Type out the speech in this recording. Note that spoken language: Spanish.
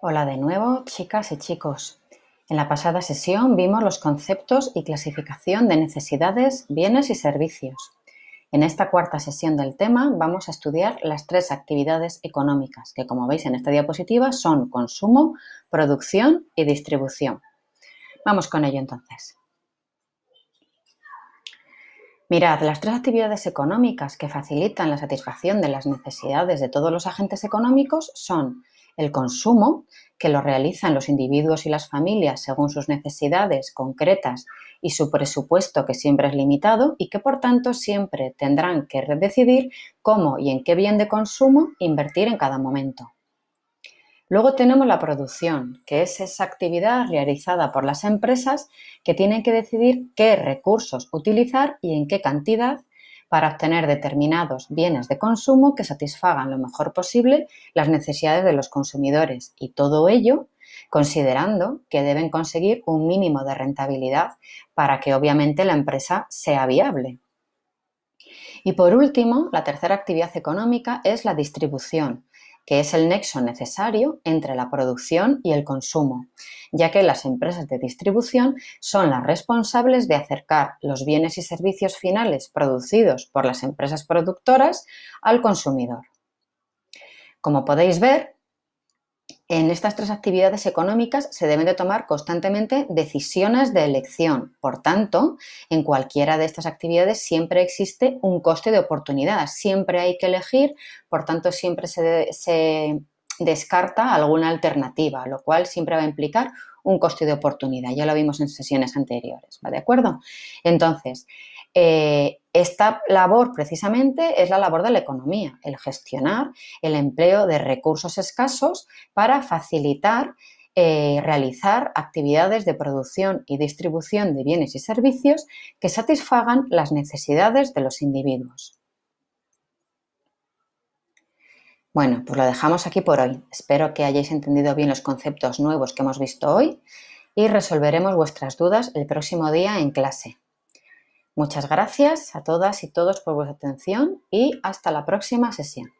Hola de nuevo, chicas y chicos. En la pasada sesión vimos los conceptos y clasificación de necesidades, bienes y servicios. En esta cuarta sesión del tema vamos a estudiar las tres actividades económicas, que como veis en esta diapositiva son consumo, producción y distribución. Vamos con ello entonces. Mirad, las tres actividades económicas que facilitan la satisfacción de las necesidades de todos los agentes económicos son el consumo, que lo realizan los individuos y las familias según sus necesidades concretas y su presupuesto que siempre es limitado y que por tanto siempre tendrán que decidir cómo y en qué bien de consumo invertir en cada momento. Luego tenemos la producción, que es esa actividad realizada por las empresas que tienen que decidir qué recursos utilizar y en qué cantidad para obtener determinados bienes de consumo que satisfagan lo mejor posible las necesidades de los consumidores y todo ello considerando que deben conseguir un mínimo de rentabilidad para que obviamente la empresa sea viable. Y por último, la tercera actividad económica es la distribución, que es el nexo necesario entre la producción y el consumo, ya que las empresas de distribución son las responsables de acercar los bienes y servicios finales producidos por las empresas productoras al consumidor. Como podéis ver, en estas tres actividades económicas se deben de tomar constantemente decisiones de elección. Por tanto, en cualquiera de estas actividades siempre existe un coste de oportunidad, siempre hay que elegir, por tanto siempre se, descarta alguna alternativa, lo cual siempre va a implicar un coste de oportunidad. Ya lo vimos en sesiones anteriores, de acuerdo? Entonces, eh, esta labor precisamente es la labor de la economía, el gestionar el empleo de recursos escasos para facilitar eh, realizar actividades de producción y distribución de bienes y servicios que satisfagan las necesidades de los individuos. Bueno, pues lo dejamos aquí por hoy. Espero que hayáis entendido bien los conceptos nuevos que hemos visto hoy y resolveremos vuestras dudas el próximo día en clase. Muchas gracias a todas y todos por vuestra atención y hasta la próxima sesión.